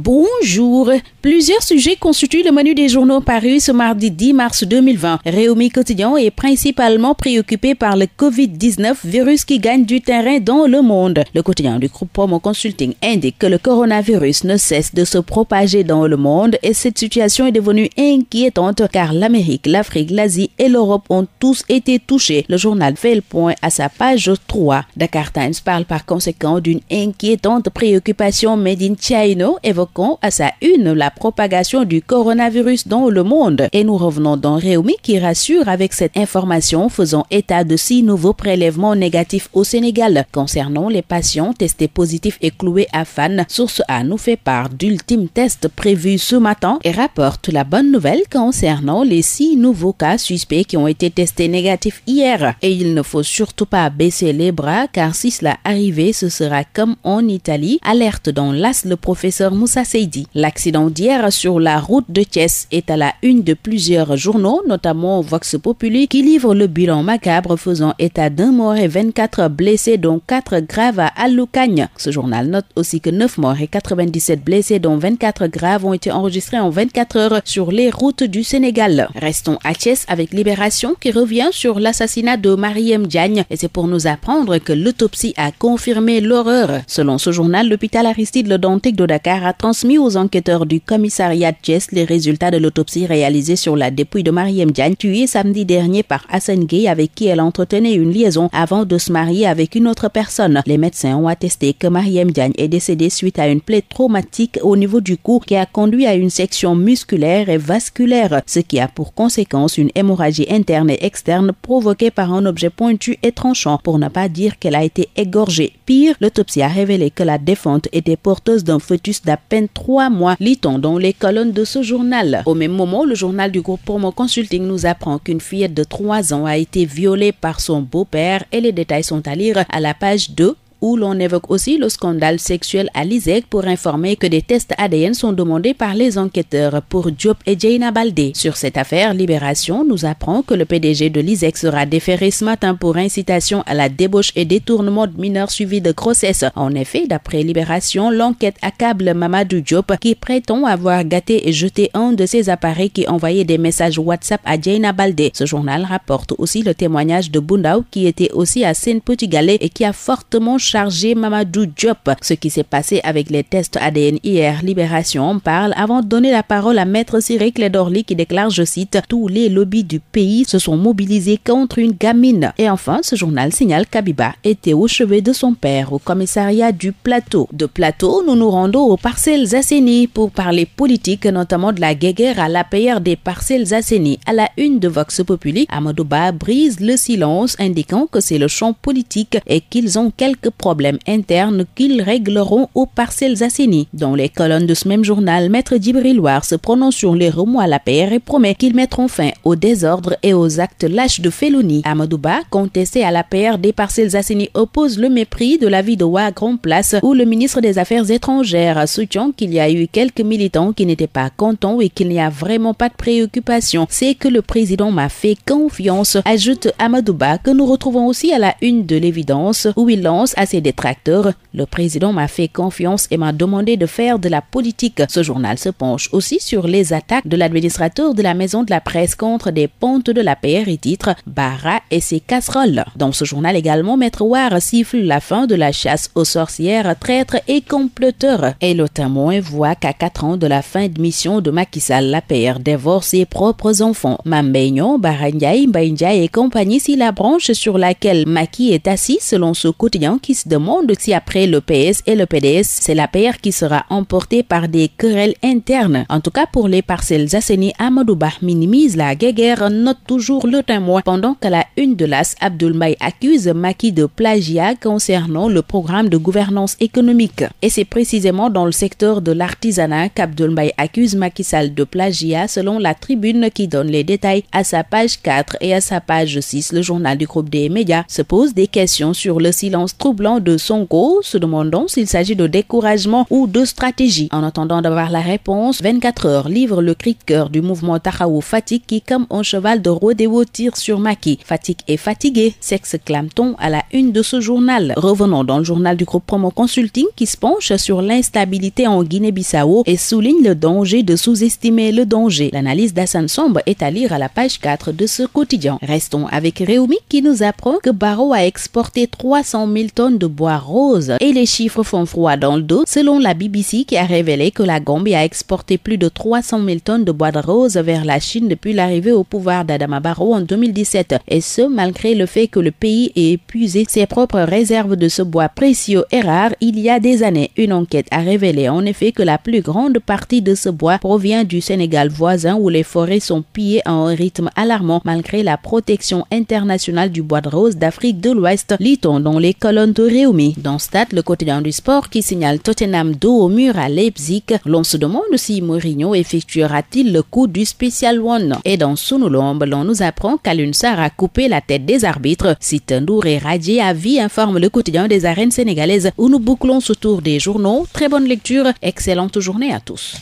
Bonjour. Plusieurs sujets constituent le menu des journaux parus ce mardi 10 mars 2020. Réumi Quotidien est principalement préoccupé par le Covid-19, virus qui gagne du terrain dans le monde. Le quotidien du groupe Promo Consulting indique que le coronavirus ne cesse de se propager dans le monde et cette situation est devenue inquiétante car l'Amérique, l'Afrique, l'Asie et l'Europe ont tous été touchés. Le journal fait le point à sa page 3. Dakar Times parle par conséquent d'une inquiétante préoccupation made in China à sa une la propagation du coronavirus dans le monde. Et nous revenons dans Réumi qui rassure avec cette information faisant état de six nouveaux prélèvements négatifs au Sénégal. Concernant les patients testés positifs et cloués à Fan, Source A nous fait part d'ultimes tests prévus ce matin et rapporte la bonne nouvelle concernant les six nouveaux cas suspects qui ont été testés négatifs hier. Et il ne faut surtout pas baisser les bras car si cela arrivait, ce sera comme en Italie, alerte dans l'AS le professeur Moussa L'accident d'hier sur la route de Thiès est à la une de plusieurs journaux, notamment Vox Populi, qui livre le bilan macabre faisant état d'un mort et 24 blessés, dont 4 graves à Aloukagne. Ce journal note aussi que 9 morts et 97 blessés, dont 24 graves, ont été enregistrés en 24 heures sur les routes du Sénégal. Restons à Thiès avec Libération qui revient sur l'assassinat de Mariem Diagne et c'est pour nous apprendre que l'autopsie a confirmé l'horreur. Selon ce journal, l'hôpital Aristide Le Dantec de Dakar a transmis aux enquêteurs du commissariat de les résultats de l'autopsie réalisée sur la dépouille de Mariem Diagne, tuée samedi dernier par Hassan Gay, avec qui elle entretenait une liaison avant de se marier avec une autre personne. Les médecins ont attesté que Mariem Diagne est décédée suite à une plaie traumatique au niveau du cou qui a conduit à une section musculaire et vasculaire, ce qui a pour conséquence une hémorragie interne et externe provoquée par un objet pointu et tranchant, pour ne pas dire qu'elle a été égorgée. Pire, l'autopsie a révélé que la défunte était porteuse d'un fœtus d'appel peine trois mois, lit-on dans les colonnes de ce journal. Au même moment, le journal du groupe Promo Consulting nous apprend qu'une fillette de trois ans a été violée par son beau-père et les détails sont à lire à la page 2 où l'on évoque aussi le scandale sexuel à l'ISEC pour informer que des tests ADN sont demandés par les enquêteurs pour Diop et Jaina Baldé. Sur cette affaire, Libération nous apprend que le PDG de l'ISEC sera déféré ce matin pour incitation à la débauche et détournement de mineurs suivis de grossesse. En effet, d'après Libération, l'enquête accable Mamadou Diop qui prétend avoir gâté et jeté un de ses appareils qui envoyait des messages WhatsApp à Jaina Baldé. Ce journal rapporte aussi le témoignage de Bundao qui était aussi à Seine-Petit-Galais et qui a fortement chargé Mamadou Diop. Ce qui s'est passé avec les tests ADN hier, Libération parle avant de donner la parole à Maître Cyril Clédorli qui déclare, je cite, tous les lobbies du pays se sont mobilisés contre une gamine. Et enfin, ce journal signale qu'Abiba était au chevet de son père au commissariat du plateau. De plateau, nous nous rendons aux parcelles assainies pour parler politique, notamment de la guerre à la payeur des parcelles assainies. À la une de Vox Populi, Amadouba brise le silence, indiquant que c'est le champ politique et qu'ils ont quelques problèmes internes qu'ils régleront aux parcelles assainies. Dans les colonnes de ce même journal, Maître War se prononce sur les remous à la PR et promet qu'ils mettront fin au désordre et aux actes lâches de félonie. Amadouba, contesté à la PR des parcelles assainies, oppose le mépris de la vie de Grand Place où le ministre des Affaires étrangères soutient qu'il y a eu quelques militants qui n'étaient pas contents et qu'il n'y a vraiment pas de préoccupation. C'est que le président m'a fait confiance, ajoute Amadouba, que nous retrouvons aussi à la une de l'évidence où il lance à détracteurs. Le président m'a fait confiance et m'a demandé de faire de la politique. Ce journal se penche aussi sur les attaques de l'administrateur de la maison de la presse contre des pontes de la PR et titre Barra et ses casseroles. Dans ce journal également, Maître War siffle la fin de la chasse aux sorcières, traîtres et comploteurs. Et le témoin voit qu'à 4 ans de la fin de mission de Macky Sall, la PR dévore ses propres enfants. Mambeignon, Barangay, et compagnie, si la branche sur laquelle Macky est assis selon ce quotidien qui demande si après le PS et le PDS, c'est la paire qui sera emportée par des querelles internes. En tout cas, pour les parcelles assainies, Amadouba minimise la guéguerre, note toujours le témoin. Pendant que la une de l'AS, Abdoulmaï accuse Maki de plagiat concernant le programme de gouvernance économique. Et c'est précisément dans le secteur de l'artisanat qu'Abdoulmaï accuse Macky Sall de plagiat selon la tribune qui donne les détails à sa page 4 et à sa page 6. Le journal du groupe des médias se pose des questions sur le silence trouble de son go, se demandant s'il s'agit de découragement ou de stratégie. En attendant d'avoir la réponse, 24 heures livre le cri de cœur du mouvement Tahaou Fatik qui, comme un cheval de rodeo tire sur Maki. Fatigue est fatigué, s'exclame-t-on à la une de ce journal. Revenons dans le journal du groupe Promo Consulting qui se penche sur l'instabilité en Guinée-Bissau et souligne le danger de sous-estimer le danger. L'analyse d'Assan Sombre est à lire à la page 4 de ce quotidien. Restons avec Réumi qui nous apprend que Barreau a exporté 300 000 tonnes de bois rose et les chiffres font froid dans le dos selon la BBC qui a révélé que la Gambie a exporté plus de 300 000 tonnes de bois de rose vers la Chine depuis l'arrivée au pouvoir d'Adama Barrow en 2017 et ce malgré le fait que le pays ait épuisé ses propres réserves de ce bois précieux et rare il y a des années. Une enquête a révélé en effet que la plus grande partie de ce bois provient du Sénégal voisin où les forêts sont pillées à un rythme alarmant malgré la protection internationale du bois de rose d'Afrique de l'Ouest, lit dans les colonnes Réumi. Dans Stade, le quotidien du sport qui signale Tottenham dos au mur à Leipzig, l'on se demande si Mourinho effectuera-t-il le coup du spécial One. Et dans Sunulombe, l'on nous apprend qu'Alunsar a coupé la tête des arbitres. Tendour et radié à vie, informe le quotidien des arènes sénégalaises où nous bouclons ce tour des journaux. Très bonne lecture, excellente journée à tous.